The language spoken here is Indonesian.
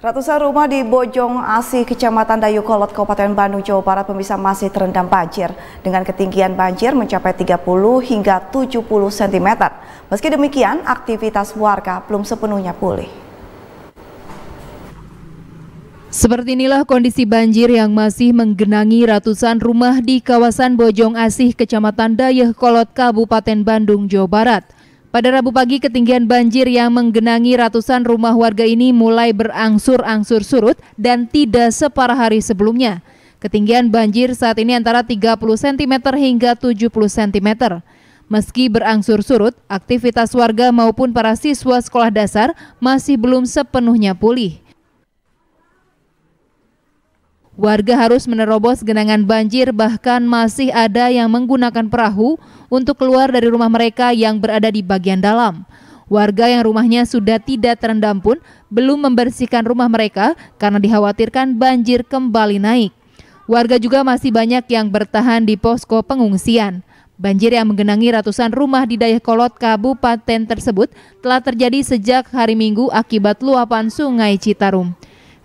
Ratusan rumah di Bojong Asih, Kecamatan Dayukolot, Kabupaten Bandung, Jawa Barat pemirsa masih terendam banjir dengan ketinggian banjir mencapai 30 hingga 70 cm. Meski demikian, aktivitas warga belum sepenuhnya pulih. Seperti inilah kondisi banjir yang masih menggenangi ratusan rumah di kawasan Bojong Asih, Kecamatan Kolot, Kabupaten Bandung, Jawa Barat. Pada Rabu pagi, ketinggian banjir yang menggenangi ratusan rumah warga ini mulai berangsur-angsur surut dan tidak separah hari sebelumnya. Ketinggian banjir saat ini antara 30 cm hingga 70 cm. Meski berangsur surut, aktivitas warga maupun para siswa sekolah dasar masih belum sepenuhnya pulih. Warga harus menerobos genangan banjir bahkan masih ada yang menggunakan perahu untuk keluar dari rumah mereka yang berada di bagian dalam. Warga yang rumahnya sudah tidak terendam pun belum membersihkan rumah mereka karena dikhawatirkan banjir kembali naik. Warga juga masih banyak yang bertahan di posko pengungsian. Banjir yang menggenangi ratusan rumah di Kolot Kabupaten tersebut telah terjadi sejak hari Minggu akibat luapan Sungai Citarum.